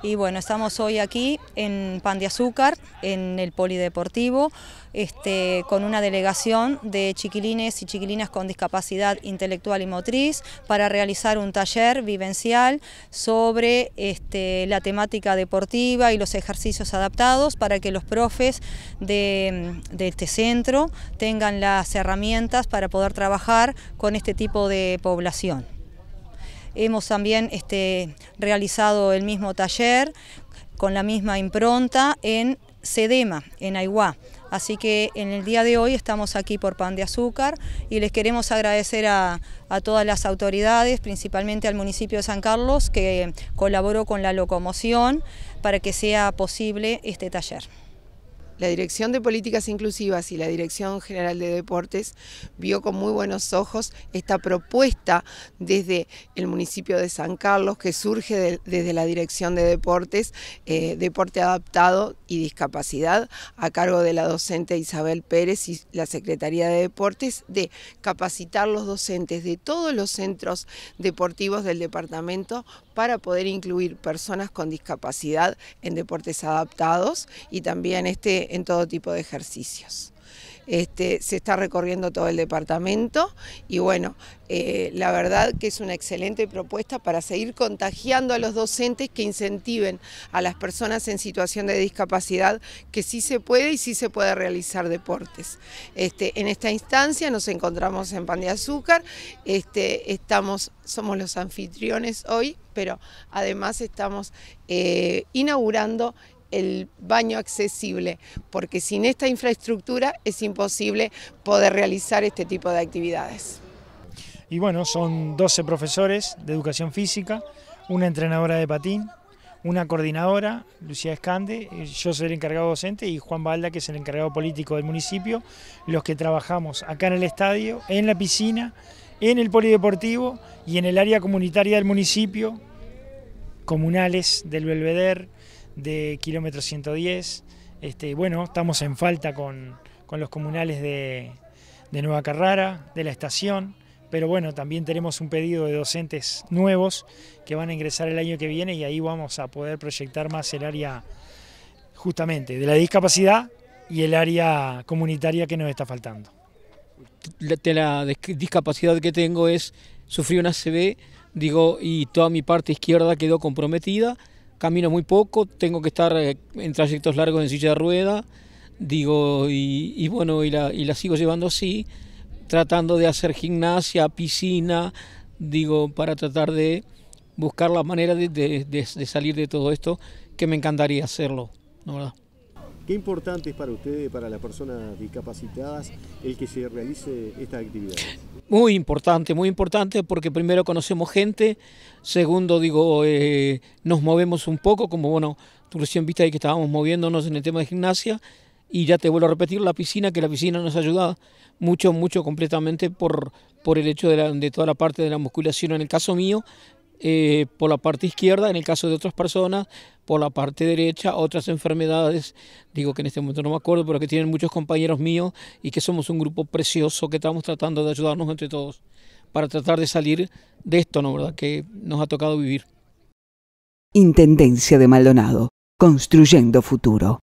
Y bueno, estamos hoy aquí en Pan de Azúcar, en el Polideportivo, este, con una delegación de chiquilines y chiquilinas con discapacidad intelectual y motriz para realizar un taller vivencial sobre este, la temática deportiva y los ejercicios adaptados para que los profes de este centro tengan las herramientas para poder trabajar con este tipo de población. Hemos también este, realizado el mismo taller con la misma impronta en Sedema, en Aiguá. Así que en el día de hoy estamos aquí por Pan de Azúcar y les queremos agradecer a, todas las autoridades, principalmente al municipio de San Carlos, que eh, colaboró con la locomoción para que sea posible este taller la Dirección de Políticas Inclusivas y la Dirección General de Deportes vio con muy buenos ojos esta propuesta desde el municipio de San Carlos que surge desde la Dirección de Deportes, eh, Deporte Adaptado y Discapacidad a cargo de la docente Isabel Pérez y la Secretaría de Deportes de capacitar los docentes de todos los centros deportivos del departamento para poder incluir personas con discapacidad en deportes adaptados y también este en todo tipo de ejercicios. Este, se está recorriendo todo el departamento y bueno, eh, la verdad que es una excelente propuesta para seguir contagiando a los docentes que incentiven a las personas en situación de discapacidad que sí se puede y sí se puede realizar deportes. Este, en esta instancia nos encontramos en Pan de Azúcar, este, estamos, somos los anfitriones hoy, pero además estamos eh, inaugurando el baño accesible, porque sin esta infraestructura es imposible poder realizar este tipo de actividades. Y bueno, son 12 profesores de educación física, una entrenadora de patín, una coordinadora, Lucía Escande, yo soy el encargado docente y Juan Balda, que es el encargado político del municipio, los que trabajamos acá en el estadio, en la piscina, en el polideportivo y en el área comunitaria del municipio, comunales del Belvedere, de kilómetro 110. Este, bueno, estamos en falta con, los comunales de, Nueva Carrara, de la estación, pero bueno, también tenemos un pedido de docentes nuevos que van a ingresar el año que viene y ahí vamos a poder proyectar más el área justamente de la discapacidad y el área comunitaria que nos está faltando. La, la discapacidad que tengo es, sufrir una CB, digo, y toda mi parte izquierda quedó comprometida, camino muy poco, tengo que estar eh, en trayectos largos en silla de rueda, digo, y, bueno, y la, y la sigo llevando así, tratando de hacer gimnasia, piscina, digo, para tratar de buscar la manera de, de, de salir de todo esto, que me encantaría hacerlo, ¿no ¿Qué importante es para ustedes, para las personas discapacitadas, el que se realice esta actividad? Muy importante, muy importante porque primero conocemos gente, segundo digo, eh, nos movemos un poco, como bueno, tú recién viste ahí que estábamos moviéndonos en el tema de gimnasia, y ya te vuelvo a repetir, la piscina, que la piscina nos ha ayuda mucho, mucho completamente por, por el hecho de toda la parte de la musculación en el caso mío eh, por la parte izquierda, en el caso de otras personas, por la parte derecha, otras enfermedades, digo que en este momento no me acuerdo, pero que tienen muchos compañeros míos y que somos un grupo precioso que estamos tratando de ayudarnos entre todos para tratar de salir de esto, ¿no? ¿Verdad? Que nos ha tocado vivir. Intendencia de Maldonado, construyendo futuro.